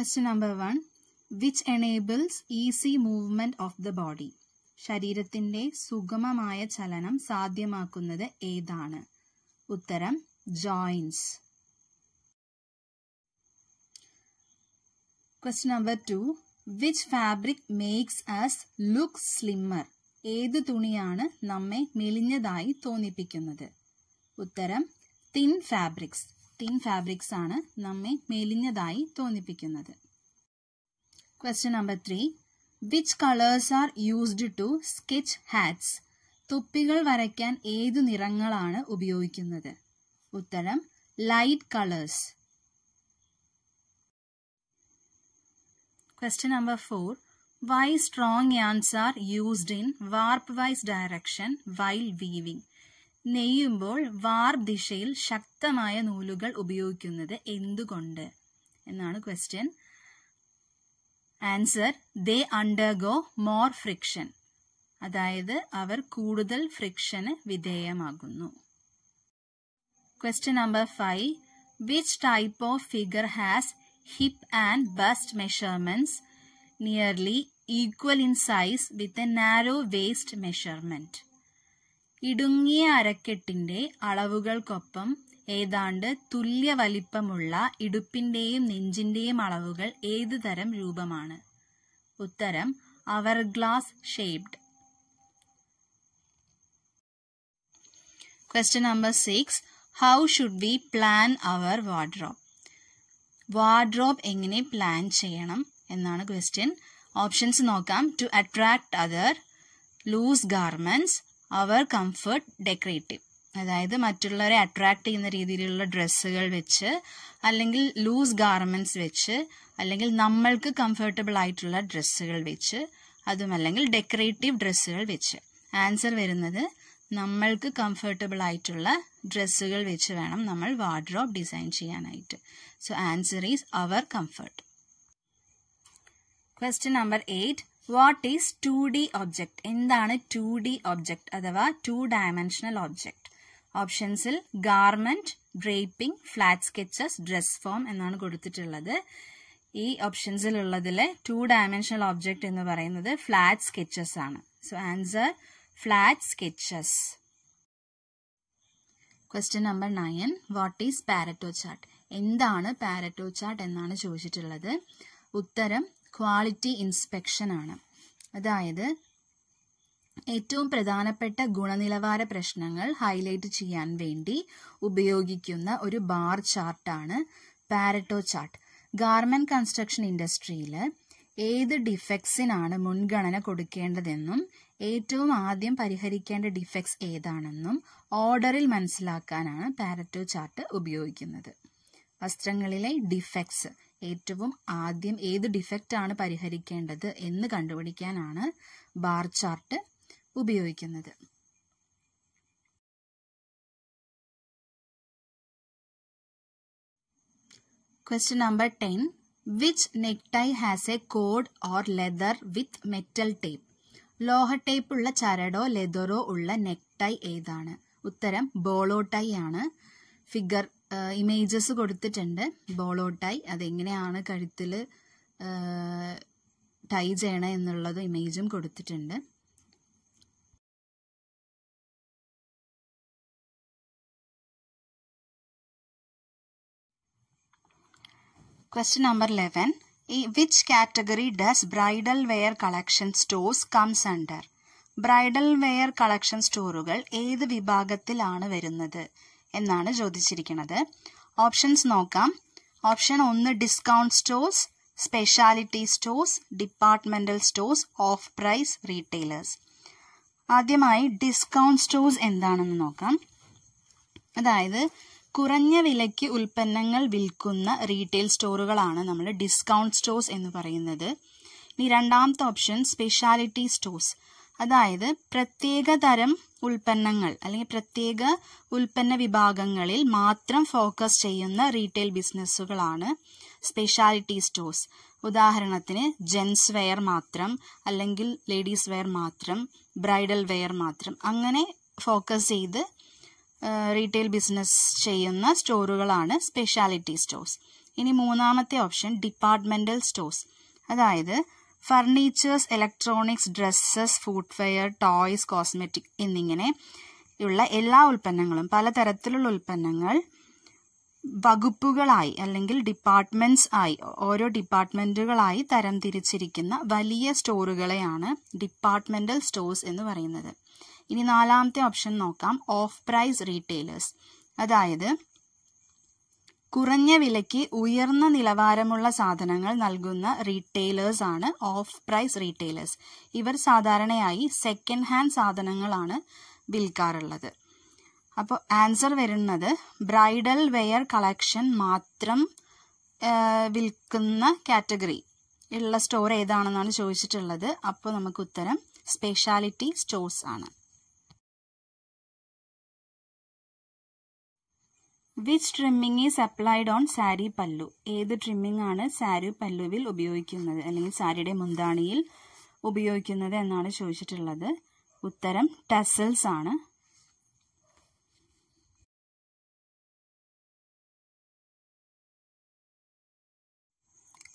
Question number one which enables easy movement of the body ശരീരത്തിന്റെ സുഗമമായ ചലനം സാധ്യമാക്കുന്നത് ഏതാണ് ഉത്തരം joints question number two which fabric makes us look slimmer ഏത് തുണിയാണ് നമ്മെ മെലിഞ്ഞതായി തോന്നിപ്പിക്കുന്നത് ഉത്തരം തിൻ ഫാബ്രിക്സ് തീം ഫാബ്രിക്സ് ആണ് നമ്മെ മെലിഞ്ഞതായി തോന്നിപ്പിക്കുന്നത് question number three which colours are used to sketch hats തൊപ്പികൾ വരയ്ക്കാൻ ഏതു നിറങ്ങളാണ് ഉപയോഗിക്കുന്നത് ഉത്തരം light colours question number four why strong yarns are used in warp wise direction while weaving നെയ്യുമ്പോൾ വാർ ദിശയിൽ ശക്തമായ നൂലുകൾ ഉപയോഗിക്കുന്നത് എന്തുകൊണ്ട് എന്നാണ് question answer they undergo more friction അതായത് അവർ കൂടുതൽ ഫ്രിക്ഷന് വിധേയമാകുന്നു question number five which type of figure has hip and bust measurements nearly equal in size with a narrow waist measurement ഇടുങ്ങിയ അരക്കെട്ടിന്റെ അളവുകൾക്കൊപ്പം ഏതാണ്ട് തുല്യ വലിപ്പമുള്ള ഇടുപ്പിന്റെയും നെഞ്ചിന്റെയും അളവുകൾ ഏതു തരം രൂപമാണ് ഉത്തരം hourglass shaped question number six how should we plan our wardrobe wardrobe എങ്ങനെ പ്ലാൻ ചെയ്യണം എന്നാണ് ക്വസ്റ്റ്യൻ ഓപ്ഷൻസ് നോക്കാം to attract other loose garments our comfort decorative അതായത് മറ്റുള്ളവരെ അട്രാക്ട് ചെയ്യുന്ന രീതിയിലുള്ള ഡ്രസ്സുകൾ വെച്ച് അല്ലെങ്കിൽ ലൂസ് ഗാർമെന്റ്സ് വെച്ച് അല്ലെങ്കിൽ നമ്മൾക്ക് കംഫർട്ടബിൾ ആയിട്ടുള്ള ഡ്രസ്സുകൾ വെച്ച് അതും അല്ലെങ്കിൽ ഡെക്കറേറ്റീവ് ഡ്രസ്സുകൾ വെച്ച് ആൻസർ വരുന്നത് നമ്മൾക്ക് കംഫർട്ടബിൾ ആയിട്ടുള്ള ഡ്രസ്സുകൾ വെച്ച് വേണം നമ്മൾ വാർഡ്രോബ് ഡിസൈൻ ചെയ്യാനായിട്ട് so answer is our comfort question number eight what is two D object എന്താണ് ടു ഡി ഒബ്ജക്ട് അഥവാ ടു ഡയമെൻഷണൽ ഒബ്ജക്ട് ഓപ്ഷൻസിൽ garment draping flat sketches dress form എന്നാണ് കൊടുത്തിട്ടുള്ളത് ഈ ഓപ്ഷൻസിൽ ഉള്ളതിൽ ടു ഡയമെൻഷണൽ ഒബ്ജക്ട് എന്ന് പറയുന്നത് ഫ്ലാറ്റ് സ്കെച്ചസ് ആണ് so answer flat sketches question number nine what is Pareto chart എന്താണ് പാരറ്റോ ചാർട്ട് എന്നാണ് ചോദിച്ചിട്ടുള്ളത് ഉത്തരം ക്വാളിറ്റി ഇൻസ്പെക്ഷനാണ് അതായത് ഏറ്റവും പ്രധാനപ്പെട്ട ഗുണനിലവാര പ്രശ്നങ്ങൾ ഹൈലൈറ്റ് ചെയ്യാൻ വേണ്ടി ഉപയോഗിക്കുന്ന ഒരു ബാർ ചാർട്ടാണ് പാരറ്റോ ചാർട്ട് ഗാർമെന്റ് കൺസ്ട്രക്ഷൻ ഇൻഡസ്ട്രിയിൽ ഏത് ഡിഫക്ട്സിനാണ് മുൻഗണന കൊടുക്കേണ്ടതെന്നും ഏറ്റവും ആദ്യം പരിഹരിക്കേണ്ട ഡിഫക്ട്സ് ഏതാണെന്നും ഓർഡറിൽ മനസ്സിലാക്കാനാണ് പാരറ്റോ ചാർട്ട് ഉപയോഗിക്കുന്നത് വസ്ത്രങ്ങളിലെ ഡിഫക്ട്സ് ഏറ്റവും ആദ്യം ഏത് ഡിഫക്റ്റ് ആണ് പരിഹരിക്കേണ്ടത് എന്ന് കണ്ടുപിടിക്കാനാണ് ബാർ ചാർട്ട് ഉപയോഗിക്കുന്നത് question number 10. Which necktie has a cord or leather with metal tape? ലോഹ ടേപ്പ് ഉള്ള ചരടോ ലെതറോ ഉള്ള നെക്ടൈ ഏതാണ് ഉത്തരം ബോളോ ടൈ ആണ് ഫിഗർ ഇമേജസ് കൊടുത്തിട്ടുണ്ട് ബോളോ ടൈ അതെങ്ങനെയാണ് കഴുത്തിൽ ടൈ ചെയ്യണം എന്നുള്ളത് ഇമേജും കൊടുത്തിട്ടുണ്ട് question number 11. Which category does bridal wear collection stores comes under? Bridal wear collection സ്റ്റോറുകൾ ഏത് വിഭാഗത്തിലാണ് വരുന്നത് എന്നാണ് ചോദിച്ചിരിക്കുന്നത് ഓപ്ഷൻസ് നോക്കാം ഓപ്ഷൻ ഒന്ന് discount stores speciality stores departmental stores off price retailers ആദ്യമായി ഡിസ്കൗണ്ട് സ്റ്റോഴ്സ് എന്താണെന്ന് നോക്കാം അതായത് കുറഞ്ഞ വിലയ്ക്ക് ഉൽപ്പന്നങ്ങൾ വിൽക്കുന്ന റീറ്റെയിൽ സ്റ്റോറുകളാണ് നമ്മൾ ഡിസ്കൗണ്ട് സ്റ്റോഴ്സ് എന്ന് പറയുന്നത് ഇനി രണ്ടാമത്തെ ഓപ്ഷൻ സ്പെഷ്യാലിറ്റി സ്റ്റോഴ്സ് അതായത് പ്രത്യേക തരം ഉൽപ്പന്നങ്ങൾ അല്ലെങ്കിൽ പ്രത്യേക ഉൽപ്പന്ന വിഭാഗങ്ങളിൽ മാത്രം ഫോക്കസ് ചെയ്യുന്ന റീറ്റെയിൽ ബിസിനസ്സുകളാണ് സ്പെഷ്യാലിറ്റി സ്റ്റോഴ്സ് ഉദാഹരണത്തിന് ജെൻസ് വെയർ മാത്രം അല്ലെങ്കിൽ ലേഡീസ് വെയർ മാത്രം ബ്രൈഡൽ വെയർ മാത്രം അങ്ങനെ ഫോക്കസ് ചെയ്ത് റീറ്റെയിൽ ബിസിനസ് ചെയ്യുന്ന സ്റ്റോറുകളാണ് സ്പെഷ്യാലിറ്റി സ്റ്റോഴ്സ് ഇനി മൂന്നാമത്തെ ഓപ്ഷൻ ഡിപ്പാർട്ട്മെന്റൽ സ്റ്റോഴ്സ് അതായത് furnitures electronics dresses footwear toys cosmetic എന്നിങ്ങനെ ഉള്ള എല്ലാ ഉൽപ്പന്നങ്ങളും പലതരത്തിലുള്ള ഉൽപ്പന്നങ്ങൾ വകുപ്പുകളായി അല്ലെങ്കിൽ ഡിപ്പാർട്ട്മെന്റ്സ് ആയി ഓരോ ഡിപ്പാർട്ട്മെന്റുകളായി തരം തിരിച്ചിരിക്കുന്ന വലിയ സ്റ്റോറുകളെയാണ് ഡിപ്പാർട്ട്മെന്റൽ സ്റ്റോഴ്സ് എന്ന് പറയുന്നത് ഇനി നാലാമത്തെ ഓപ്ഷൻ നോക്കാം ഓഫ് പ്രൈസ് റീറ്റെയിലേഴ്സ് അതായത് കുറഞ്ഞ വിലയ്ക്ക് ഉയർന്ന നിലവാരമുള്ള സാധനങ്ങൾ നൽകുന്ന റീറ്റെയിലേഴ്സ് ആണ് ഓഫ് പ്രൈസ് റീറ്റെയിലേഴ്സ് ഇവർ സാധാരണയായി സെക്കൻഡ് ഹാൻഡ് സാധനങ്ങളാണ് വിൽക്കാറുള്ളത് അപ്പോൾ ആൻസർ വരുന്നത് ബ്രൈഡൽ വെയർ കളക്ഷൻ മാത്രം വിൽക്കുന്ന കാറ്റഗറി ഉള്ള സ്റ്റോർ ഏതാണെന്നാണ് ചോദിച്ചിട്ടുള്ളത് അപ്പോൾ നമുക്ക് ഉത്തരം സ്പെഷ്യാലിറ്റി സ്റ്റോഴ്സ് ആണ് which trimming is applied on sari pallu ഏത് ട്രിമ്മിംഗ് ആണ് സാരി പല്ലുവിൽ ഉപയോഗിക്കുന്നത് അല്ലെങ്കിൽ സാരിയുടെ മുന്താണിയിൽ ഉപയോഗിക്കുന്നത് എന്നാണ് ചോദിച്ചിട്ടുള്ളത് ഉത്തരം ടസൽസ് ആണ്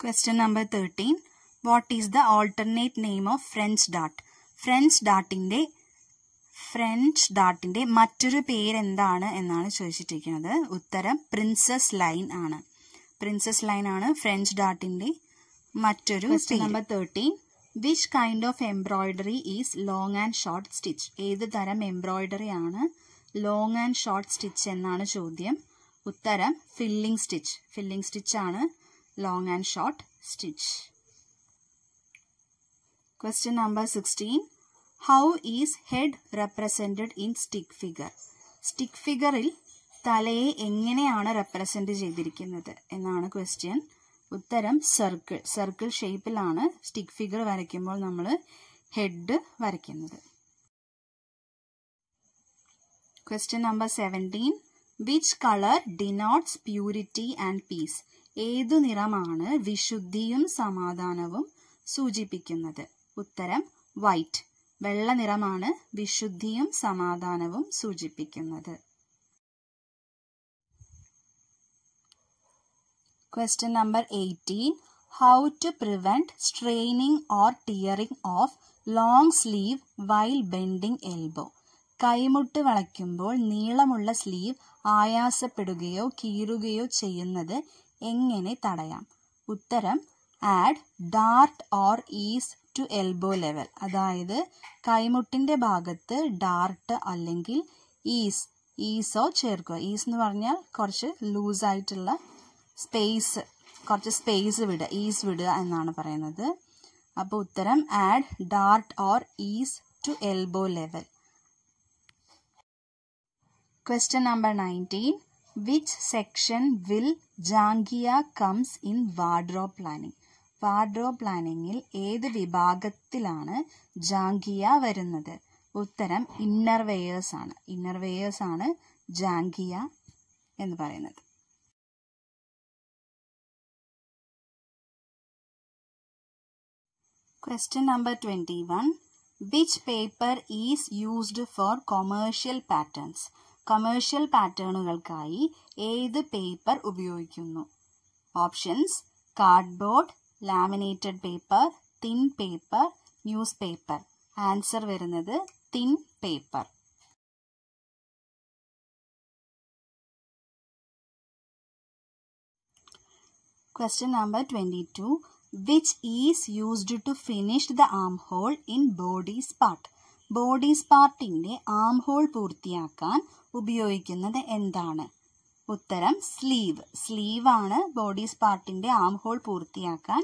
question number thirteen what is the alternate name of French ഡാട്ട് ഫ്രഞ്ച് ഡാട്ടിന്റെ ഫ്രഞ്ച് ഡാട്ടിന്റെ മറ്റൊരു പേരെന്താണ് എന്നാണ് ചോദിച്ചിട്ടിരിക്കുന്നത് ഉത്തരം പ്രിൻസസ് ലൈൻ ആണ് പ്രിൻസസ് ലൈൻ ആണ് ഫ്രഞ്ച് ഡാട്ടിന്റെ മറ്റൊരു number thirteen which kind of embroidery is long and short stitch ഏത് തരം എംബ്രോയിഡറി ആണ് ലോങ് ആൻഡ് ഷോർട്ട് സ്റ്റിച്ച് എന്നാണ് ചോദ്യം ഉത്തരം ഫില്ലിംഗ് സ്റ്റിച്ച് ഫില്ലിംഗ് സ്റ്റിച്ച് ആണ് long and short stitch question number sixteen how is head represented in stick figure stick ഫിഗറിൽ തലയെ എങ്ങനെയാണ് റെപ്രസെൻ്റ് ചെയ്തിരിക്കുന്നത് എന്നാണ് ക്വസ്റ്റ്യൻ ഉത്തരം സർക്കിൾ സർക്കിൾ ഷേപ്പിലാണ് സ്റ്റിക്ക് ഫിഗർ വരയ്ക്കുമ്പോൾ നമ്മൾ ഹെഡ് വരയ്ക്കുന്നത് question number seventeen which colour denotes purity and peace ഏതു നിറമാണ് വിശുദ്ധിയും സമാധാനവും സൂചിപ്പിക്കുന്നത് ഉത്തരം വൈറ്റ് വെള്ള നിറമാണ് വിശുദ്ധിയും സമാധാനവും സൂചിപ്പിക്കുന്നത് question number eighteen how to prevent straining or tearing of long sleeve while bending elbow കൈമുട്ട് വളയ്ക്കുമ്പോൾ നീളമുള്ള സ്ലീവ് ആയാസപ്പെടുകയോ കീറുകയോ ചെയ്യുന്നത് എങ്ങനെ തടയാം ഉത്തരം add dart or ease to elbow level അതായത് കൈമുട്ടിൻ്റെ ഭാഗത്ത് ഡാർട്ട് അല്ലെങ്കിൽ ഈസ് ഈസോ ചേർക്കുക ഈസ് എന്ന് പറഞ്ഞാൽ കുറച്ച് ലൂസായിട്ടുള്ള സ്പേസ് കുറച്ച് സ്പേസ് വിടുക ഈസ് വിടുക എന്നാണ് പറയുന്നത് അപ്പോൾ ഉത്തരം add dart or ease to elbow level question number nineteen which section will jangia comes in wardrobe planning wardrobe പ്ലാനിങ്ങിൽ ഏത് വിഭാഗത്തിലാണ് ജാങ്കിയ വരുന്നത് ഉത്തരം ഇന്നർ വെയേഴ്സ് ആണ് ഇന്നർ വെയേഴ്സ് ആണ് ജാങ്കിയ എന്ന് പറയുന്നത് question number twenty one which paper is used for commercial patterns commercial പാറ്റേണുകൾക്കായി ഏത് പേപ്പർ ഉപയോഗിക്കുന്നു options cardboard laminated paper thin paper newspaper answer വരുന്നത് thin paper question number twenty two which is used to finish the armhole in bodice part bodice പാർട്ടിന്റെ armhole പൂർത്തിയാക്കാൻ ഉപയോഗിക്കുന്നത് എന്താണ് ഉത്തരം sleeve സ്ലീവാണ് bodice പാർട്ടിന്റെ armhole പൂർത്തിയാക്കാൻ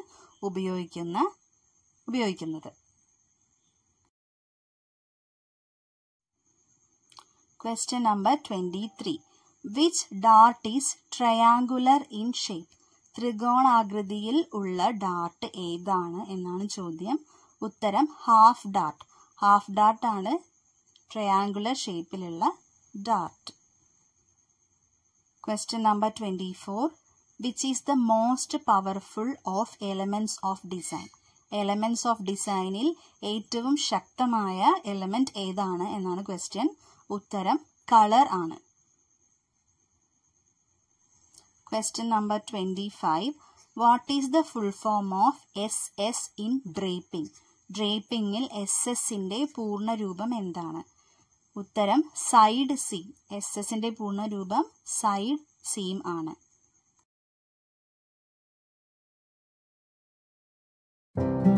ഉപയോഗിക്കുന്ന ഉപയോഗിക്കുന്നത് question number twenty three which dart is triangular in shape ത്രികോണാകൃതിയിൽ ഉള്ള ഡാർട്ട് ഏതാണ് എന്നാണ് ചോദ്യം ഉത്തരം ഹാഫ് ഡാർട്ട് ഹാഫ് ഡാർട്ടാണ് ട്രയാങ്കുലർ ഷേപ്പിലുള്ള dart number number 24. Which is the most powerful of elements of design elements of ഡിസൈനിൽ ഏറ്റവും ശക്തമായ എലമെൻറ്റ് ഏതാണ് എന്നാണ് ക്വസ്റ്റ്യൻ ഉത്തരം കളർ ആണ് question number twenty five what is the full form of S S in draping ഡ്രേപ്പിംഗിൽ എസ് എസിൻ്റെ പൂർണ്ണ രൂപം എന്താണ് ഉത്തരം സൈഡ് സി എസ് പൂർണ്ണ രൂപം സൈഡ് സീം ആണ് thank you